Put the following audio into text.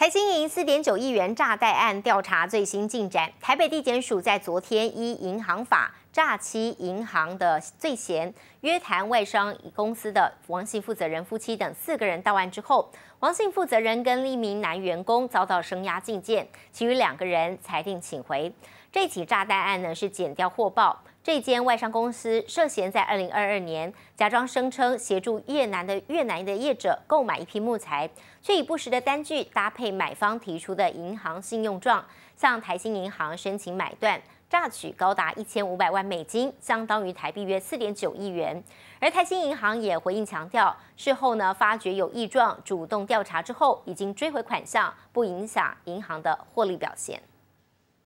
台新营四点九亿元诈贷案调查最新进展，台北地检署在昨天依银行法诈欺银行的罪嫌，约谈外商公司的王姓负责人夫妻等四个人到案之后，王姓负责人跟一名男员工遭到声押禁见，其余两个人裁定请回。这起诈贷案呢是剪掉获报。这间外商公司涉嫌在二零二二年假装声称协助越南的越南的业者购买一批木材，却以不实的单据搭配买方提出的银行信用状，向台新银行申请买断，榨取高达一千五百万美金，相当于台币约四点九亿元。而台新银行也回应强调，事后呢发觉有异状，主动调查之后已经追回款项，不影响银行的获利表现。